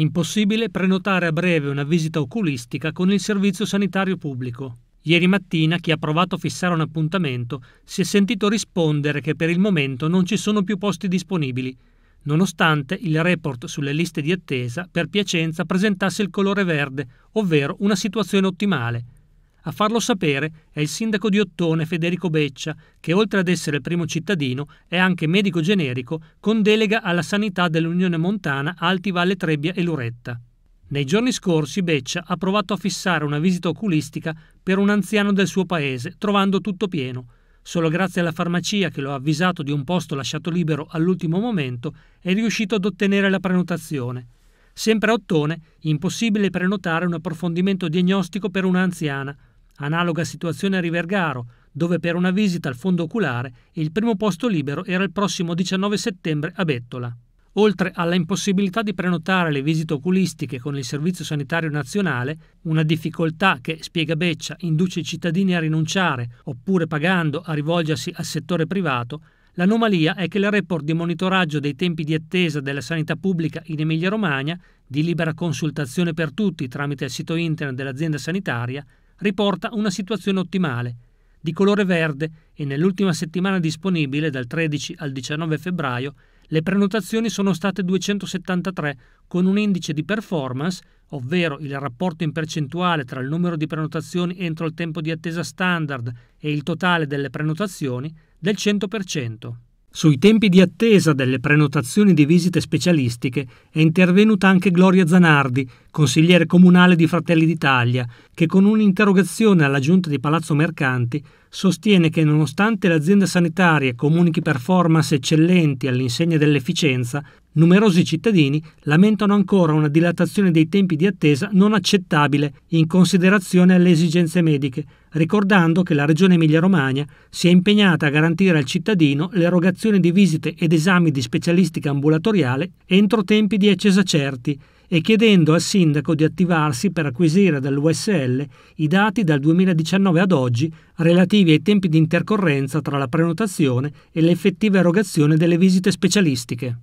Impossibile prenotare a breve una visita oculistica con il servizio sanitario pubblico. Ieri mattina chi ha provato a fissare un appuntamento si è sentito rispondere che per il momento non ci sono più posti disponibili, nonostante il report sulle liste di attesa per Piacenza presentasse il colore verde, ovvero una situazione ottimale. A farlo sapere è il sindaco di Ottone Federico Beccia, che oltre ad essere il primo cittadino è anche medico generico con delega alla sanità dell'Unione Montana Alti Valle Trebbia e Luretta. Nei giorni scorsi Beccia ha provato a fissare una visita oculistica per un anziano del suo paese, trovando tutto pieno. Solo grazie alla farmacia che lo ha avvisato di un posto lasciato libero all'ultimo momento è riuscito ad ottenere la prenotazione. Sempre a Ottone, impossibile prenotare un approfondimento diagnostico per un'anziana, Analoga situazione a Rivergaro, dove per una visita al fondo oculare il primo posto libero era il prossimo 19 settembre a Bettola. Oltre alla impossibilità di prenotare le visite oculistiche con il Servizio Sanitario Nazionale, una difficoltà che, spiega Beccia, induce i cittadini a rinunciare, oppure pagando a rivolgersi al settore privato, l'anomalia è che il report di monitoraggio dei tempi di attesa della sanità pubblica in Emilia-Romagna, di libera consultazione per tutti tramite il sito internet dell'azienda sanitaria, riporta una situazione ottimale, di colore verde e nell'ultima settimana disponibile dal 13 al 19 febbraio le prenotazioni sono state 273 con un indice di performance, ovvero il rapporto in percentuale tra il numero di prenotazioni entro il tempo di attesa standard e il totale delle prenotazioni, del 100%. Sui tempi di attesa delle prenotazioni di visite specialistiche è intervenuta anche Gloria Zanardi, consigliere comunale di Fratelli d'Italia, che con un'interrogazione alla giunta di Palazzo Mercanti sostiene che nonostante le aziende sanitarie comunichi performance eccellenti all'insegna dell'efficienza, numerosi cittadini lamentano ancora una dilatazione dei tempi di attesa non accettabile in considerazione alle esigenze mediche, ricordando che la Regione Emilia-Romagna si è impegnata a garantire al cittadino l'erogazione di visite ed esami di specialistica ambulatoriale entro tempi di accesa certi e chiedendo al sindaco di attivarsi per acquisire dall'USL i dati dal 2019 ad oggi relativi ai tempi di intercorrenza tra la prenotazione e l'effettiva erogazione delle visite specialistiche.